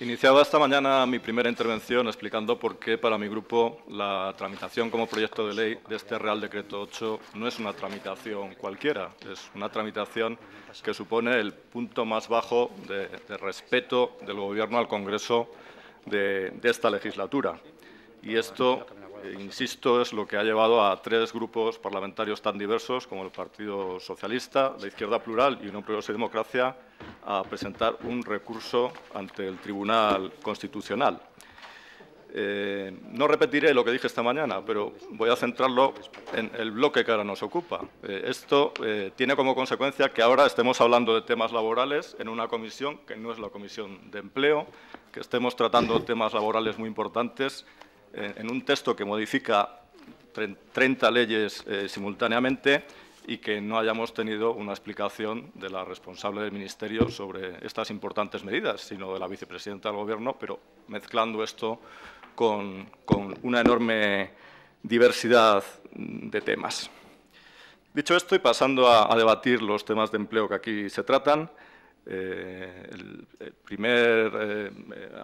Iniciado esta mañana mi primera intervención explicando por qué para mi grupo la tramitación como proyecto de ley de este Real Decreto 8 no es una tramitación cualquiera, es una tramitación que supone el punto más bajo de, respeto del Gobierno al Congreso de, de esta legislatura. Y esto eh, insisto, es lo que ha llevado a tres grupos parlamentarios tan diversos como el Partido Socialista, la Izquierda Plural y Unión Progreso y Democracia a presentar un recurso ante el Tribunal Constitucional. Eh, no repetiré lo que dije esta mañana, pero voy a centrarlo en el bloque que ahora nos ocupa. Eh, esto tiene como consecuencia que ahora estemos hablando de temas laborales en una comisión que no es la Comisión de Empleo, que estemos tratando temas laborales muy importantes eh, en un texto que modifica 30 leyes eh, simultáneamente y que no hayamos tenido una explicación de la responsable del Ministerio sobre estas importantes medidas, sino de la vicepresidenta del Gobierno, pero mezclando esto con, una enorme diversidad de temas. Dicho esto, y pasando a debatir los temas de empleo que aquí se tratan, eh, el, primer eh,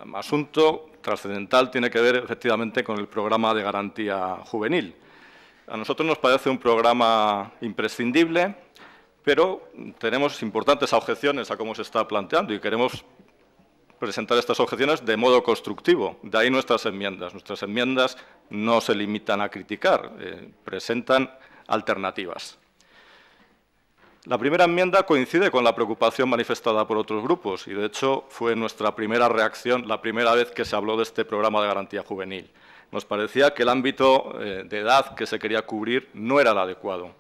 em, asunto trascendental tiene que ver efectivamente con el programa de garantía juvenil. A nosotros nos parece un programa imprescindible, pero tenemos importantes objeciones a cómo se está planteando y queremos presentar estas objeciones de modo constructivo. De ahí nuestras enmiendas. Nuestras enmiendas no se limitan a criticar, eh, presentan alternativas. La primera enmienda coincide con la preocupación manifestada por otros grupos y, de hecho, fue nuestra primera reacción la primera vez que se habló de este programa de garantía juvenil. Nos parecía que el ámbito eh, de edad que se quería cubrir no era el adecuado.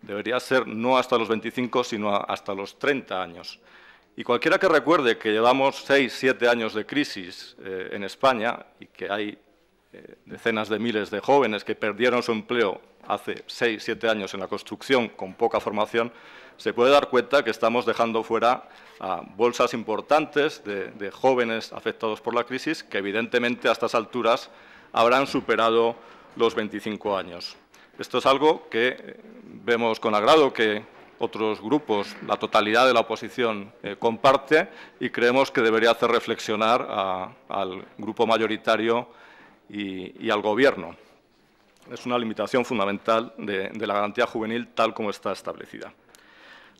Debería ser no hasta los 25, sino hasta los 30 años. Y cualquiera que recuerde que llevamos 6, siete años de crisis eh, en España y que hay eh, decenas de miles de jóvenes que perdieron su empleo hace seis, siete años en la construcción con poca formación, se puede dar cuenta que estamos dejando fuera bolsas importantes de, jóvenes afectados por la crisis que evidentemente a estas alturas habrán superado los 25 años. Esto es algo que eh, vemos con agrado que otros grupos, la totalidad de la oposición eh, comparte y creemos que debería hacer reflexionar al grupo mayoritario y, al Gobierno. Es una limitación fundamental de, la garantía juvenil tal como está establecida.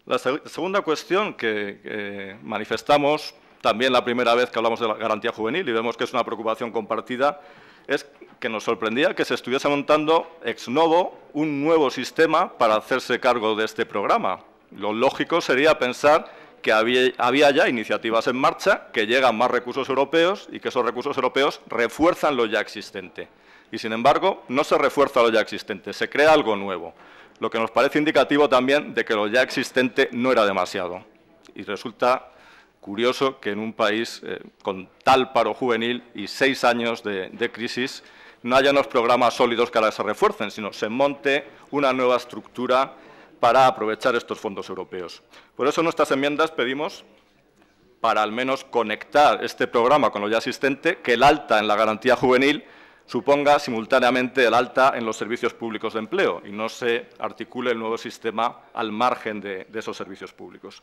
La segunda cuestión que manifestamos, también la primera vez que hablamos de la garantía juvenil y vemos que es una preocupación compartida, es que nos sorprendía que se estuviese montando ex novo un nuevo sistema para hacerse cargo de este programa. Lo lógico sería pensar que había, ya iniciativas en marcha, que llegan más recursos europeos y que esos recursos europeos refuerzan lo ya existente. Y, sin embargo, no se refuerza lo ya existente, se crea algo nuevo, lo que nos parece indicativo también de que lo ya existente no era demasiado. Y resulta curioso que en un país eh, con tal paro juvenil y seis años de, de crisis no haya unos programas sólidos que ahora se refuercen, sino se monte una nueva estructura para aprovechar estos fondos europeos. Por eso en nuestras enmiendas pedimos, para al menos conectar este programa con lo ya existente, que el alta en la garantía juvenil suponga simultáneamente el alta en los servicios públicos de empleo y no se articule el nuevo sistema al margen de, esos servicios públicos.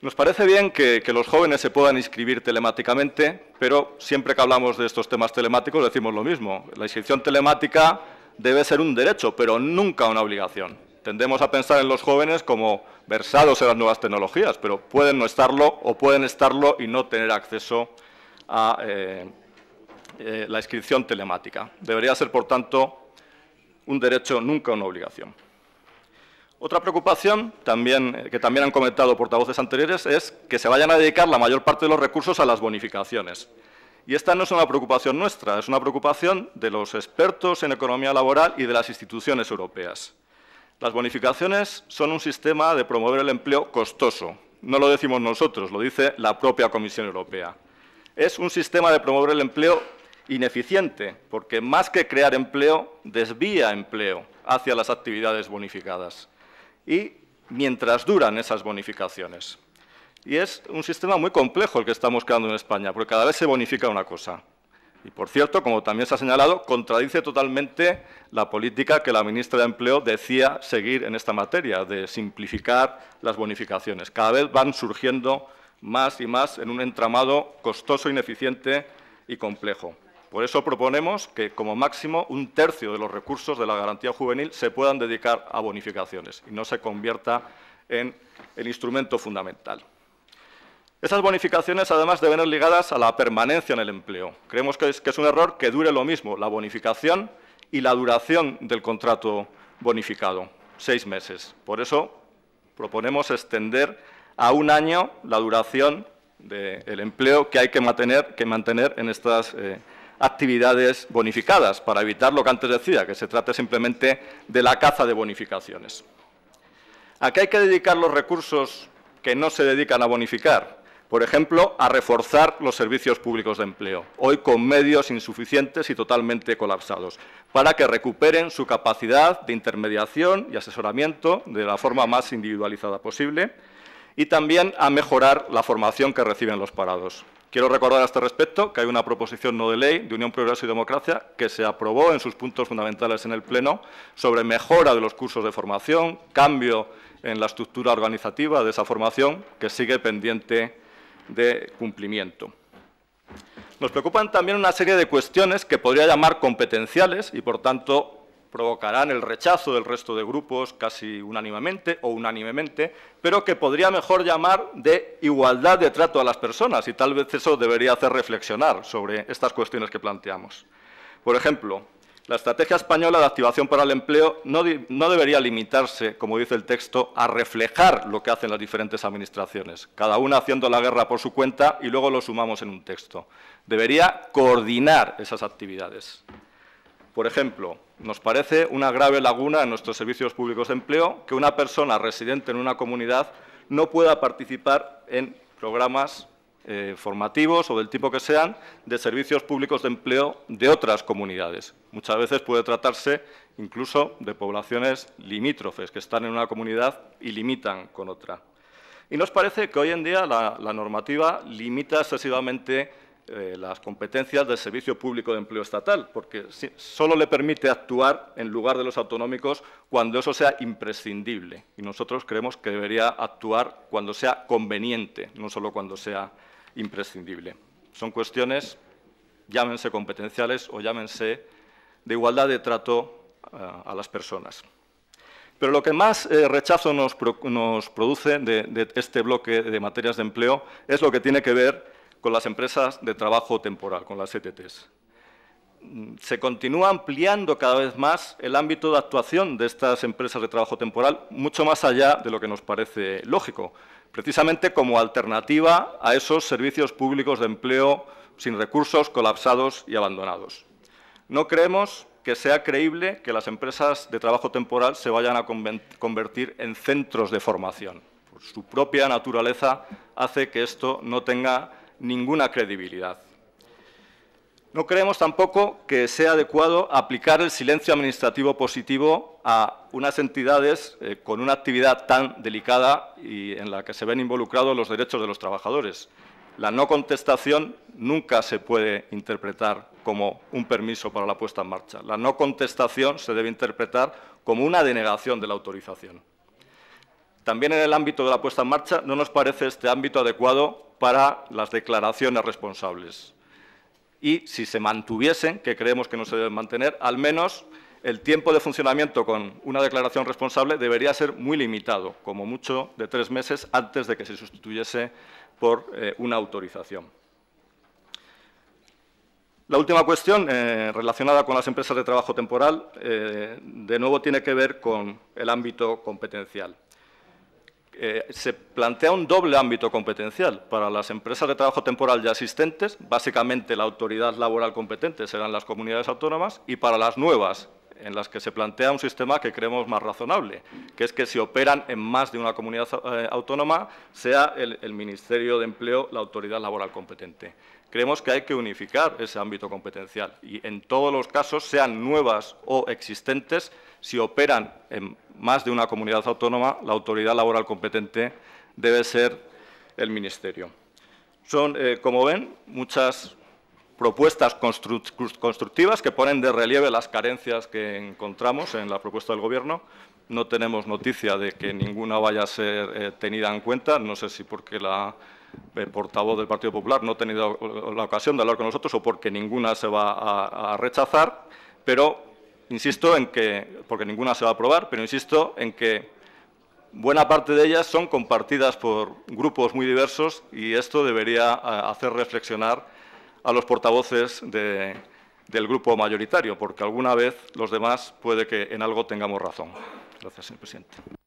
Nos parece bien que, los jóvenes se puedan inscribir telemáticamente, pero siempre que hablamos de estos temas telemáticos decimos lo mismo. La inscripción telemática debe ser un derecho, pero nunca una obligación. Tendemos a pensar en los jóvenes como versados en las nuevas tecnologías, pero pueden no estarlo o pueden estarlo y no tener acceso a eh, eh, la inscripción telemática. Debería ser, por tanto, un derecho, nunca una obligación. Otra preocupación también, eh, que también han comentado portavoces anteriores es que se vayan a dedicar la mayor parte de los recursos a las bonificaciones. Y esta no es una preocupación nuestra, es una preocupación de los expertos en economía laboral y de las instituciones europeas. Las bonificaciones son un sistema de promover el empleo costoso. No lo decimos nosotros, lo dice la propia Comisión Europea. Es un sistema de promover el empleo ineficiente, porque más que crear empleo, desvía empleo hacia las actividades bonificadas. Y mientras duran esas bonificaciones. Y es un sistema muy complejo el que estamos creando en España, porque cada vez se bonifica una cosa. Y, por cierto, como también se ha señalado, contradice totalmente la política que la ministra de Empleo decía seguir en esta materia, de simplificar las bonificaciones. Cada vez van surgiendo más y más en un entramado costoso, ineficiente y complejo. Por eso proponemos que, como máximo, un tercio de los recursos de la garantía juvenil se puedan dedicar a bonificaciones y no se convierta en el instrumento fundamental. Esas bonificaciones además deben ser ligadas a la permanencia en el empleo. Creemos que es, un error que dure lo mismo la bonificación y la duración del contrato bonificado, seis meses. Por eso proponemos extender a un año la duración del empleo que hay que mantener, en estas eh, actividades bonificadas, para evitar lo que antes decía, que se trate simplemente de la caza de bonificaciones. ¿A qué hay que dedicar los recursos que no se dedican a bonificar? Por ejemplo, a reforzar los servicios públicos de empleo, hoy con medios insuficientes y totalmente colapsados, para que recuperen su capacidad de intermediación y asesoramiento de la forma más individualizada posible, y también a mejorar la formación que reciben los parados. Quiero recordar a este respecto que hay una proposición no de ley de Unión Progreso y Democracia que se aprobó en sus puntos fundamentales en el Pleno sobre mejora de los cursos de formación, cambio en la estructura organizativa de esa formación que sigue pendiente de cumplimiento. Nos preocupan también una serie de cuestiones que podría llamar competenciales y, por tanto, provocarán el rechazo del resto de grupos casi unánimemente o unánimemente, pero que podría mejor llamar de igualdad de trato a las personas y tal vez eso debería hacer reflexionar sobre estas cuestiones que planteamos. Por ejemplo, la estrategia española de activación para el empleo no, debería limitarse, como dice el texto, a reflejar lo que hacen las diferentes administraciones, cada una haciendo la guerra por su cuenta y luego lo sumamos en un texto. Debería coordinar esas actividades. Por ejemplo, nos parece una grave laguna en nuestros servicios públicos de empleo que una persona residente en una comunidad no pueda participar en programas eh, formativos o del tipo que sean, de servicios públicos de empleo de otras comunidades. Muchas veces puede tratarse incluso de poblaciones limítrofes, que están en una comunidad y limitan con otra. Y nos parece que hoy en día la, normativa limita excesivamente eh, las competencias del Servicio Público de Empleo Estatal, porque solo le permite actuar en lugar de los autonómicos cuando eso sea imprescindible. Y nosotros creemos que debería actuar cuando sea conveniente, no solo cuando sea imprescindible. Son cuestiones, llámense competenciales o llámense de igualdad de trato eh, a las personas. Pero lo que más eh, rechazo nos, produce de, de, este bloque de materias de empleo es lo que tiene que ver con las empresas de trabajo temporal, con las ETTs. Se continúa ampliando cada vez más el ámbito de actuación de estas empresas de trabajo temporal, mucho más allá de lo que nos parece lógico precisamente como alternativa a esos servicios públicos de empleo sin recursos, colapsados y abandonados. No creemos que sea creíble que las empresas de trabajo temporal se vayan a convertir en centros de formación. su propia naturaleza hace que esto no tenga ninguna credibilidad. No creemos tampoco que sea adecuado aplicar el silencio administrativo positivo a unas entidades eh, con una actividad tan delicada y en la que se ven involucrados los derechos de los trabajadores. La no contestación nunca se puede interpretar como un permiso para la puesta en marcha. La no contestación se debe interpretar como una denegación de la autorización. También en el ámbito de la puesta en marcha no nos parece este ámbito adecuado para las declaraciones responsables y si se mantuviesen, que creemos que no se deben mantener, al menos el tiempo de funcionamiento con una declaración responsable debería ser muy limitado, como mucho de tres meses antes de que se sustituyese por eh, una autorización. La última cuestión eh, relacionada con las empresas de trabajo temporal, eh, de nuevo, tiene que ver con el ámbito competencial. Eh, se plantea un doble ámbito competencial para las empresas de trabajo temporal ya existentes, básicamente la autoridad laboral competente serán las comunidades autónomas, y para las nuevas, en las que se plantea un sistema que creemos más razonable, que es que si operan en más de una comunidad eh, autónoma, sea el, Ministerio de Empleo la autoridad laboral competente. Creemos que hay que unificar ese ámbito competencial y en todos los casos, sean nuevas o existentes, si operan en más de una comunidad autónoma, la autoridad laboral competente debe ser el Ministerio. Son, eh, como ven, muchas propuestas constructivas que ponen de relieve las carencias que encontramos en la propuesta del Gobierno. No tenemos noticia de que ninguna vaya a ser eh, tenida en cuenta, no sé si porque la eh, portavoz del Partido Popular no ha tenido la ocasión de hablar con nosotros o porque ninguna se va a, rechazar, pero insisto en que, porque ninguna se va a aprobar, pero insisto en que buena parte de ellas son compartidas por grupos muy diversos y esto debería eh, hacer reflexionar a los portavoces del grupo mayoritario, porque alguna vez los demás puede que en algo tengamos razón. Gracias, señor presidente.